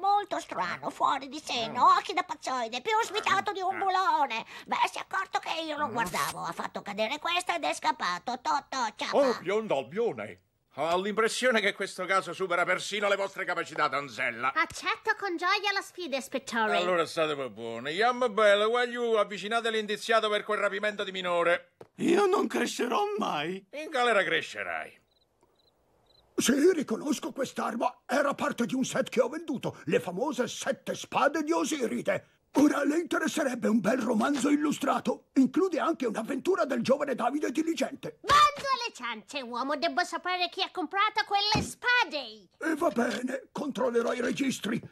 Molto strano, fuori di senno, mm. occhi da pazzoide, più svitato di un eh. bulone. Beh, si è accorto che io lo mm. guardavo, ha fatto cadere questa ed è scappato. Totto, ciao. Oh, biondo albione. Ho l'impressione che questo caso supera persino le vostre capacità, Donzella. Accetto con gioia la sfida, ispettore. Allora state buone. Yam Bell, Wagyu, avvicinate l'indiziato per quel rapimento di minore. Io non crescerò mai. In galera crescerai. Sì, riconosco quest'arma. Era parte di un set che ho venduto, le famose sette spade di Osiride. Ora le interesserebbe un bel romanzo illustrato. Include anche un'avventura del giovane Davide Diligente. Bando alle ciance, uomo. Devo sapere chi ha comprato quelle spade. E va bene, controllerò i registri.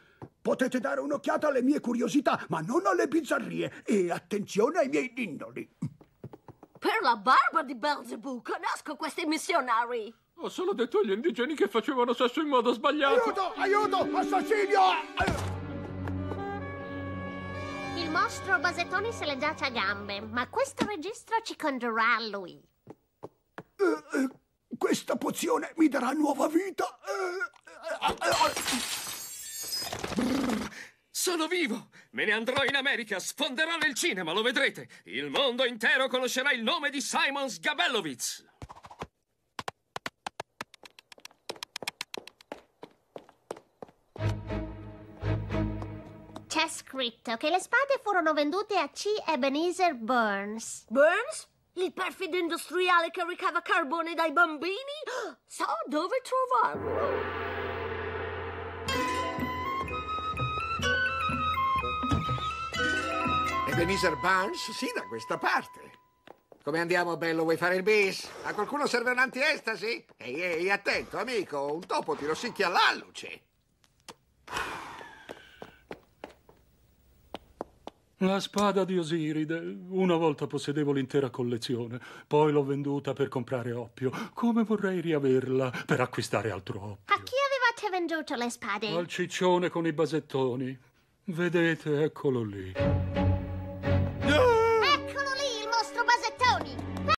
Potete dare un'occhiata alle mie curiosità, ma non alle bizzarrie. E attenzione ai miei dindoli. Per la barba di Belzebù, conosco questi missionari! Ho solo detto agli indigeni che facevano sesso in modo sbagliato! Aiuto! Aiuto! Assassino! Il mostro Basettoni se le giace a gambe, ma questo registro ci condurrà a lui. Uh, uh, questa pozione mi darà nuova vita! Uh, sono vivo! Me ne andrò in America, sfonderò nel cinema, lo vedrete! Il mondo intero conoscerà il nome di Simon Sgabellowitz! C'è scritto che le spade furono vendute a C. Ebenezer Burns. Burns? Il perfido industriale che ricava carbone dai bambini? So dove trovarlo! E Denise Herbans, sì, da questa parte. Come andiamo, bello? Vuoi fare il bis? A qualcuno serve un antiestasi? Ehi, ehi, attento, amico, un topo ti rossicchia l'alluce. La spada di Osiride. Una volta possedevo l'intera collezione, poi l'ho venduta per comprare oppio. Come vorrei riaverla per acquistare altro oppio. A chi avevate venduto le spade? Al ciccione con i basettoni. Vedete, eccolo lì.